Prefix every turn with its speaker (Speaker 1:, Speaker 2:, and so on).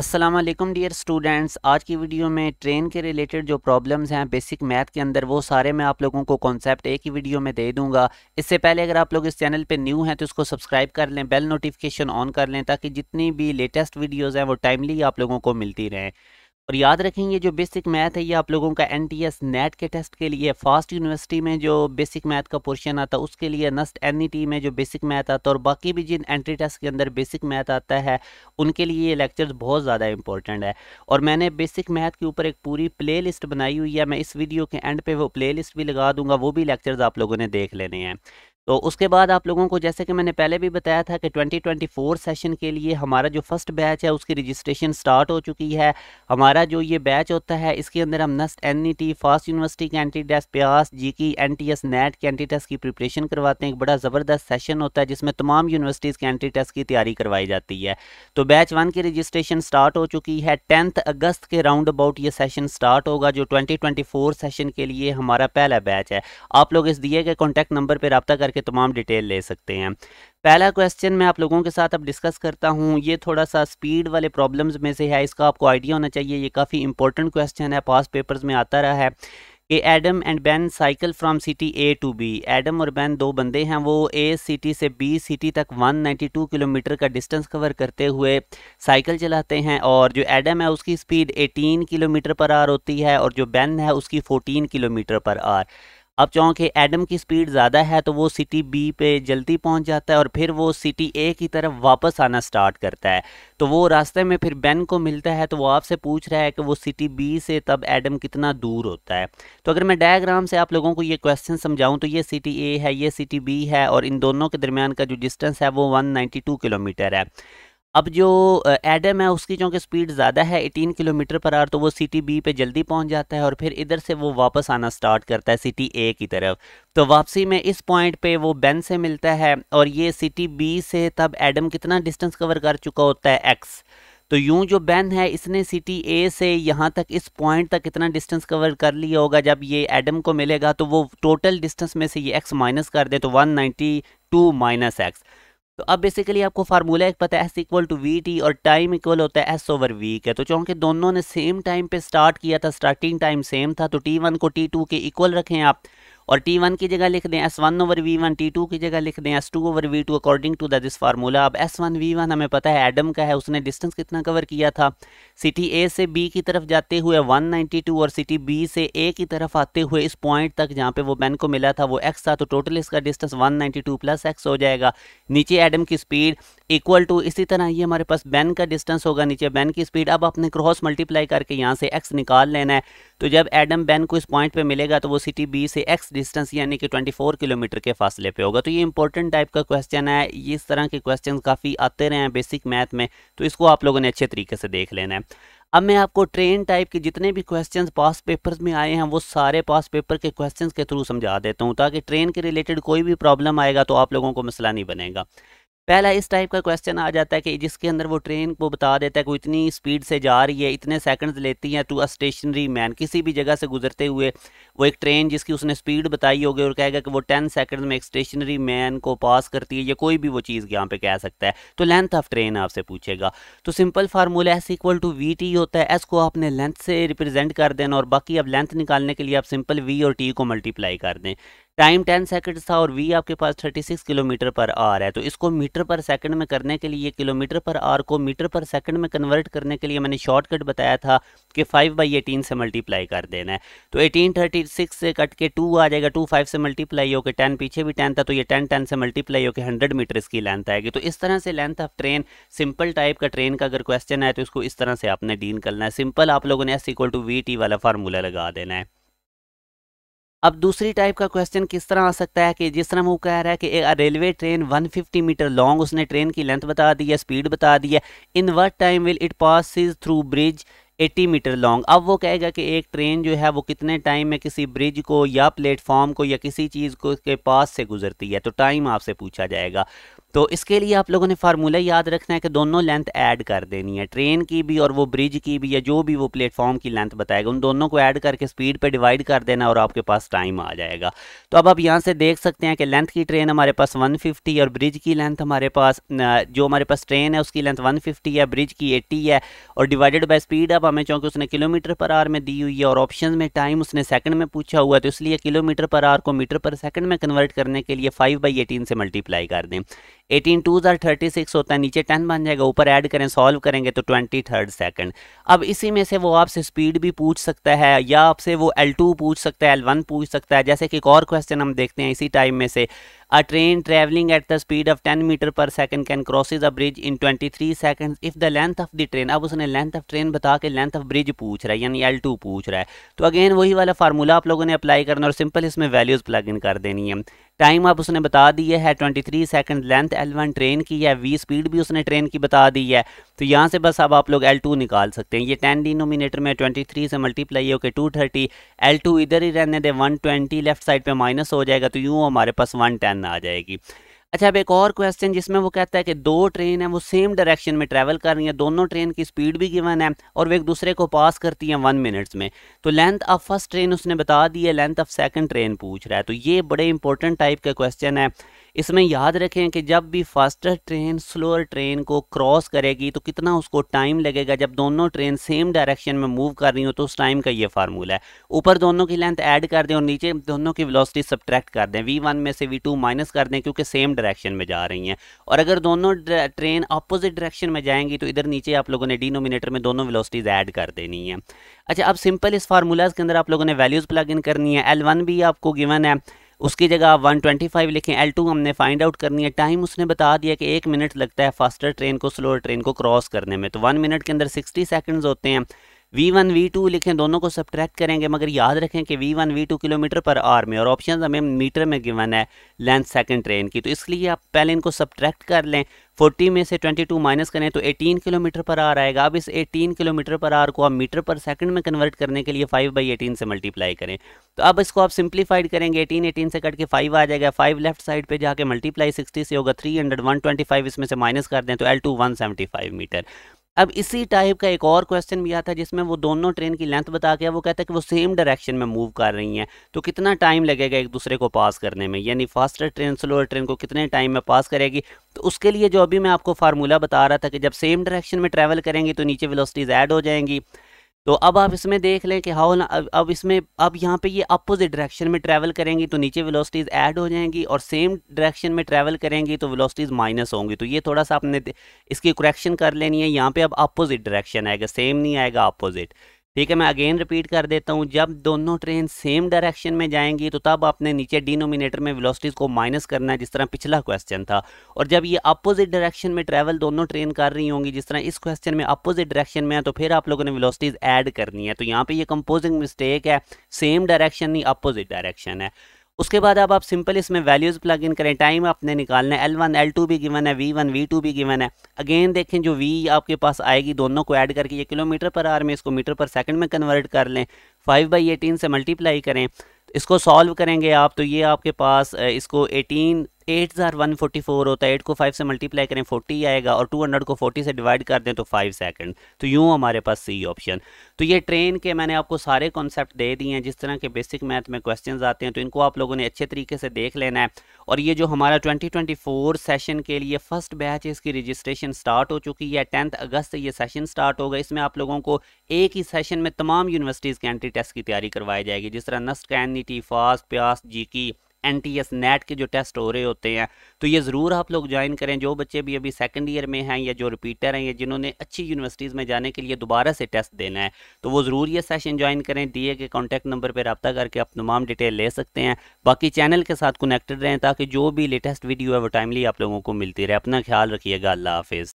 Speaker 1: अस्सलाम वालेकुम dear students आज की वीडियो में ट्रेन के रिलेटेड जो प्रॉब्लम्स हैं बेसिक मैथ के अंदर वो सारे मैं आप लोगों को कॉन्सेप्ट एक ही वीडियो में दे दूंगा इससे पहले अगर आप लोग इस चैनल पे न्यू हैं तो इसको सब्सक्राइब कर लें बेल नोटिफिकेशन ऑन कर लें ताकि जितनी भी लेटेस्ट वीडियोज़ हैं वो टाइमली आप लोगों को मिलती रहें और याद रखें ये जो बेसिक मैथ है ये आप लोगों का एन टी एस नेट के टेस्ट के लिए फास्ट यूनिवर्सिटी में जो बेसिक मैथ का पोर्शन आता है उसके लिए नस्ट एन ई टी में जो बेसिक मैथ आता है और बाकी भी जिन एंट्री टेस्ट के अंदर बेसिक मैथ आता है उनके लिए ये लेक्चर बहुत ज़्यादा इंपॉर्टेंट है और मैंने बेसिक मैथ के ऊपर एक पूरी प्ले लिस्ट बनाई हुई है मैं इस वीडियो के एंड पे वो प्ले लिस्ट भी लगा दूंगा वो भी लेक्चर्स आप लोगों ने देख लेने हैं तो उसके बाद आप लोगों को जैसे कि मैंने पहले भी बताया था कि 2024 सेशन के लिए हमारा जो फर्स्ट बैच है उसकी रजिस्ट्रेशन स्टार्ट हो चुकी है हमारा जो ये बैच होता है इसके अंदर हम नस्ट एन फास्ट यूनिवर्सिटी के एंटी टेस्ट प्यास जी की एन नेट के एंटी टेस्ट की प्रिपरेशन करवाते हैं एक बड़ा ज़बरदस्त सेशन होता है जिसमें तमाम यूनिवर्सिटीज़ के एंटी टेस्ट की तैयारी करवाई जाती है तो बैच वन की रजिस्ट्रेशन स्टार्ट हो चुकी है टेंथ अगस्त के राउंड अबाउट ये सेशन स्टार्ट होगा जो ट्वेंटी सेशन के लिए हमारा पहला बैच है आप लोग इस दिए गए कॉन्टैक्ट नंबर पर रबता करके करके तमाम डिटेल ले सकते हैं पहला क्वेश्चन मैं आप लोगों के साथ अब डिस्कस करता हूँ ये थोड़ा सा स्पीड वाले प्रॉब्लम्स में से है इसका आपको आइडिया होना चाहिए ये काफ़ी इंपॉर्टेंट क्वेश्चन है पास पेपर्स में आता रहा है कि Adam and Ben cycle from city A to B Adam और बैन दो बंदे हैं वो ए सिटी से बी सिटी तक 192 किलोमीटर का डिस्टेंस कवर करते हुए साइकिल चलाते हैं और जो एडम है उसकी स्पीड 18 किलोमीटर पर आर होती है और जो बैन है उसकी 14 किलोमीटर पर आर अब चूँकि एडम की स्पीड ज़्यादा है तो वो सिटी बी पे जल्दी पहुँच जाता है और फिर वो सिटी ए की तरफ वापस आना स्टार्ट करता है तो वो रास्ते में फिर बेन को मिलता है तो वो आपसे पूछ रहा है कि वो सिटी बी से तब एडम कितना दूर होता है तो अगर मैं डायग्राम से आप लोगों को ये क्वेश्चन समझाऊँ तो ये सिटी ए है ये सिटी बी है और इन दोनों के दरमियान का जो डिस्टेंस है वो वन किलोमीटर है अब जो एडम है उसकी चूँकि स्पीड ज़्यादा है एटीन किलोमीटर पर आर तो वो सिटी बी पे जल्दी पहुंच जाता है और फिर इधर से वो वापस आना स्टार्ट करता है सिटी ए की तरफ तो वापसी में इस पॉइंट पे वो बेन से मिलता है और ये सिटी बी से तब एडम कितना डिस्टेंस कवर कर चुका होता है एक्स तो यूं जो बैन है इसने सिटी ए से यहाँ तक इस पॉइंट तक इतना डिस्टेंस कवर कर लिया होगा जब ये एडम को मिलेगा तो वो टोटल डिस्टेंस में से ये एक्स माइनस कर दे तो 192 माइनस एक्स तो अब बेसिकली आपको फार्मूला एक पता है S equal to V T और टाइम इक्वल होता है एस ओवर वी के तो चूंकि दोनों ने सेम टाइम पे स्टार्ट किया था स्टार्टिंग टाइम सेम था तो टी वन को टी टू के इक्वल रखें आप और टी वन की जगह लिख दें S one over V one T two की जगह लिख दें S two over V two according to the this formula अब एस वन वी वन हमें पता है एडम का है उसने डिस्टेंस कितना कवर किया था सिटी ए से बी की तरफ जाते हुए वन नाइन्टी टू और सिटी बी से ए की तरफ आते हुए इस पॉइंट तक जहाँ पे वो बैन को मिला था वो एक्स था तो टोटल इसका distance one ninety two plus X हो जाएगा नीचे एडम की स्पीड इक्वल टू इसी तरह ये हमारे पास बैन का डिस्टेंस होगा नीचे बैन की स्पीड अब अपने क्रॉस मल्टीप्लाई करके यहाँ से एक्स निकाल लेना है तो जब एडम बैन को इस पॉइंट पर मिलेगा तो वो सिटी बी से एक्स डिस्टेंस यानी कि 24 किलोमीटर के फासले पे होगा तो ये इंपॉर्टेंट टाइप का क्वेश्चन है इस तरह के क्वेश्चन काफ़ी आते रहे हैं बेसिक मैथ में तो इसको आप लोगों ने अच्छे तरीके से देख लेना है अब मैं आपको ट्रेन टाइप के जितने भी क्वेश्चंस पास पेपर्स में आए हैं वो सारे पास पेपर के क्वेश्चंस के थ्रू समझा देता हूँ ताकि ट्रेन के रिलेटेड कोई भी प्रॉब्लम आएगा तो आप लोगों को मसला नहीं बनेगा पहला इस टाइप का क्वेश्चन आ जाता है कि जिसके अंदर वो ट्रेन को बता देता है कि इतनी स्पीड से जा रही है इतने सेकंड्स लेती है टू अ स्टेशनरी मैन किसी भी जगह से गुजरते हुए वो एक ट्रेन जिसकी उसने स्पीड बताई होगी और कहेगा कि वो टेन सेकंड्स में एक स्टेशनरी मैन को पास करती है या कोई भी वो चीज़ यहाँ पे कह सकता है तो लेंथ ऑफ ट्रेन आपसे पूछेगा तो simple formula S equal to V T होता है एस को आपने लेंथ से रिप्रेजेंट कर देना और बाकी अब लेंथ निकालने के लिए आप सिंपल वी और टी को मल्टीप्लाई कर दें टाइम टेन सेकंड था और वी आपके पास थर्टी सिक्स किलोमीटर पर आर है तो इसको मीटर पर सेकंड में करने के लिए किलोमीटर पर आर को मीटर पर सेकंड में कन्वर्ट करने के लिए मैंने शॉर्टकट बताया था कि फाइव बाई एटीन से मल्टीप्लाई कर देना है तो एटीन थर्टी सिक्स से कट के टू आ जाएगा टू फाइव से मल्टीप्लाई होकर टेन पीछे भी टेन था तो ये टेन टेन से मल्टीप्लाई होकर हंड्रेड मीटर इसकी लेंथ आएगी तो इस तरह से length of train simple type का ट्रेन का अगर क्वेश्चन है तो इसको इस तरह से आपने डील करना है सिंपल आप लोगों ने S equal to V T वाला फार्मूला लगा देना है अब दूसरी टाइप का क्वेश्चन किस तरह आ सकता है कि जिस तरह वो कह रहा है कि रेलवे ट्रेन 150 मीटर लॉन्ग उसने ट्रेन की लेंथ बता दी है स्पीड बता दी है in what time will it pass through bridge 80 metre long अब वो कहेगा कि एक ट्रेन जो है वो कितने टाइम में किसी ब्रिज को या प्लेटफॉर्म को या किसी चीज़ को के पास से गुजरती है तो टाइम आपसे पूछा जाएगा तो इसके लिए आप लोगों ने फार्मूला याद रखना है कि दोनों लेंथ ऐड कर देनी है ट्रेन की भी और वो ब्रिज की भी या जो भी वो प्लेटफॉर्म की लेंथ बताएगा उन दोनों को ऐड करके स्पीड पे डिवाइड कर देना और आपके पास टाइम आ जाएगा तो अब आप यहाँ से देख सकते हैं कि लेंथ की ट्रेन हमारे पास 150 और ब्रिज की लेंथ हमारे पास जो हमारे पास ट्रेन है उसकी लेंथ वन है ब्रिज की एट्टी है और डिवाइडेड बाई स्पीड अब हमें चूँकि उसने किलोमीटर पर आर में दी हुई है और ऑप्शन में टाइम उसने सेकंड में पूछा हुआ है तो इसलिए किलोमीटर पर आर को मीटर पर सेकंड में कन्वर्ट करने के लिए फाइव बाई एटीन से मल्टीप्लाई कर दें एटीन टू ज़ार थर्टी सिक्स होता है नीचे टेन बन जाएगा ऊपर ऐड करें सॉल्व करेंगे तो ट्वेंटी थर्ड सेकेंड अब इसी में से वो आपसे स्पीड भी पूछ सकता है या आपसे वो एल टू पूछ सकता है एल वन पूछ सकता है जैसे कि एक और क्वेश्चन हम देखते हैं इसी टाइम में से A train traveling at the speed of 10 meter per second can crosses a bridge in 23 seconds if the length of the train अब उसने लेंथ ऑफ ट्रेन बता के लेंथ ऑफ ब्रिज पूछ रहा है यानी L2 पूछ रहा है तो अगेन वही वाला फार्मूला आप लोगों ने अप्लाई करना और सिंपल इसमें वैल्यूज़ प्लग इन कर देनी है टाइम आप उसने बता दिया है 23 second length L one train की है वी स्पीड भी उसने ट्रेन की बता दी है तो यहाँ से बस अब आप लोग L2 निकाल सकते हैं ये 10 डिनोमिनेटर में 23 से मल्टीप्लाई होकर एल टू इधर ही रहने दे 120 लेफ्ट साइड पे माइनस हो जाएगा तो यूँ हमारे पास 110 ट्रेन आ जाएगी अच्छा अब एक और क्वेश्चन जिसमें वो कहता है कि दो ट्रेन है वो सेम डायरेक्शन में ट्रैवल कर रही है दोनों ट्रेन की स्पीड भी गिवन है और वो एक दूसरे को पास करती हैं वन मिनट्स में तो लेंथ ऑफ फर्स्ट ट्रेन उसने बता दी है लेंथ ऑफ सेकंड ट्रेन पूछ रहा है तो ये बड़े इंपॉर्टेंट टाइप का क्वेश्चन है इसमें याद रखें कि जब भी फास्टर ट्रेन स्लोअर ट्रेन को क्रॉस करेगी तो कितना उसको टाइम लगेगा जब दोनों ट्रेन सेम डायरेक्शन में मूव कर रही हो तो उस टाइम का ये फार्मूला है ऊपर दोनों की लेंथ ऐड कर दें और नीचे दोनों की वेलोसिटी सब्ट्रैक्ट कर दें वी वन में से वी टू माइनस कर दें क्योंकि सेम डायरेक्शन में जा रही हैं और अगर दोनों ट्रेन अपोजिट डायरेक्शन में जाएंगी तो इधर नीचे आप लोगों ने डिनोमिनेटर में दोनों वेलोसिटीज़ ऐड कर देनी है अच्छा अब सिंपल इस फार्मूलाज के अंदर आप लोगों ने वैल्यूज़ प्लग इन करनी है एल वन भी आपको गिवन है उसकी जगह आप 125 लिखें L2 हमने फाइंड आउट करनी है टाइम उसने बता दिया कि एक मिनट लगता है फास्टर ट्रेन को स्लोअर ट्रेन को क्रॉस करने में तो वन मिनट के अंदर सिक्सटी सेकेंड्स होते हैं वी वन वी टू लिखें दोनों को सब्ट्रैक्ट करेंगे मगर याद रखें कि V one V two kilometre पर आर में और ऑप्शन हमें मीटर में गिवन है लेंथ सेकंड ट्रेन की तो इसलिए आप पहले इनको सब्ट्रैक्ट कर लें 40 में से 22 माइनस करें तो 18 किलोमीटर पर आर आएगा अब इस 18 किलोमीटर पर आर को आप मीटर पर सेकंड में कन्वर्ट करने के लिए 5 बाई एटीन से मल्टीप्लाई करें तो अब इसको आप सिंप्लीफाइड करेंगे 18 18 से कट के 5 आ जाएगा 5 लेफ्ट साइड पे जाके मल्टीप्लाई 60 से होगा 300 125 इसमें से माइनस कर दें तो एल टू वन मीटर अब इसी टाइप का एक और क्वेश्चन भी आता है जिसमें वो दोनों ट्रेन की लेंथ बता के वो कहता है कि वो सेम डायरेक्शन में मूव कर रही हैं तो कितना टाइम लगेगा एक दूसरे को पास करने में यानी फास्टर ट्रेन स्लोअर ट्रेन को कितने टाइम में पास करेगी तो उसके लिए जो अभी मैं आपको फार्मूला बता रहा था कि जब सेम डायरेक्शन में ट्रैवल करेंगी तो नीचे वेलोसिटीज़ ऐड हो जाएंगी तो अब आप इसमें देख लें कि हाउ ना अब, अब इसमें अब यहाँ पे ये अपोजिट डायरेक्शन में ट्रैवल करेंगी तो नीचे वेलोसिटीज़ ऐड हो जाएंगी और सेम डायरेक्शन में ट्रैवल करेंगी तो वेलोसिटीज़ माइनस होंगी तो ये थोड़ा सा आपने इसकी करेक्शन कर लेनी है यहाँ पे अब अपोजिट डायरेक्शन आएगा सेम नहीं आएगा अपोजिट ठीक है मैं अगेन रिपीट कर देता हूँ जब दोनों ट्रेन सेम डायरेक्शन में जाएंगी तो तब आपने नीचे डिनोमिनेटर में वेलोसिटीज़ को माइनस करना है जिस तरह पिछला क्वेश्चन था और जब ये अपोजिट डायरेक्शन में ट्रैवल दोनों ट्रेन कर रही होंगी जिस तरह इस क्वेश्चन में अपोजिट डायरेक्शन में है तो फिर आप लोगों ने विलोसिटीज़ ऐड करनी है तो यहाँ पर यह कंपोजिंग मिस्टेक है सेम डायरेक्शन नहीं अपोजिट डायरेक्शन है उसके बाद अब आप सिंपल इसमें वैल्यूज़ प्लग इन करें टाइम आपने निकालना है एल वन एल टू भी गिवन है वी वन वी टू भी गिवन है अगेन देखें जो वी आपके पास आएगी दोनों को ऐड करके ये किलोमीटर पर आर में इसको मीटर पर सेकंड में कन्वर्ट कर लें फाइव बाई एटीन से मल्टीप्लाई करें इसको सॉल्व करेंगे आप तो ये आपके पास इसको एटीन एट हज़ार वन फोर्टी फोर होता है एट को फाइव से मल्टीप्लाई करें फोर्टी आएगा और टू हंड्रेड को फोर्टी से डिवाइड कर दें तो फाइव सेकेंड तो यूँ हमारे पास सी ऑप्शन तो ये ट्रेन के मैंने आपको सारे कॉन्सेप्ट दे दिए हैं जिस तरह के बेसिक मैथ में क्वेश्चन आते हैं तो इनको आप लोगों ने अच्छे तरीके से देख लेना है और ये जो हमारा ट्वेंटी ट्वेंटी फोर सेशन के लिए फर्स्ट बैच इसकी रजिस्ट्रेशन स्टार्ट हो चुकी है टेंथ अगस्त से ये सेशन स्टार्ट होगा इसमें आप लोगों को एक ही सेशन में तमाम यूनिवर्सिटीज़ के एंट्री टेस्ट की तैयारी करवाई जाएगी जिस तरह नस्ट कैन टी फास्ट प्यास जी की एन टी एस नेट के जो टेस्ट हो रहे होते हैं तो ये ज़रूर आप लोग ज्वाइन करें जो बच्चे भी अभी सेकेंड ईयर में हैं या जो रिपीटर हैं या जिन्होंने अच्छी यूनिवर्सिटीज़ में जाने के लिए दोबारा से टेस्ट देना है तो वो ज़रूर ये सेशन ज्वाइन करें दिए के कॉन्टैक्ट नंबर पर रबा करके आप तमाम डिटेल ले सकते हैं बाकी चैनल के साथ कनेक्टेड रहें ताकि जो भी लेटेस्ट वीडियो है वो टाइमली आप लोगों को मिलती रहे अपना ख्याल रखिएगा अल्लाह हाफिज़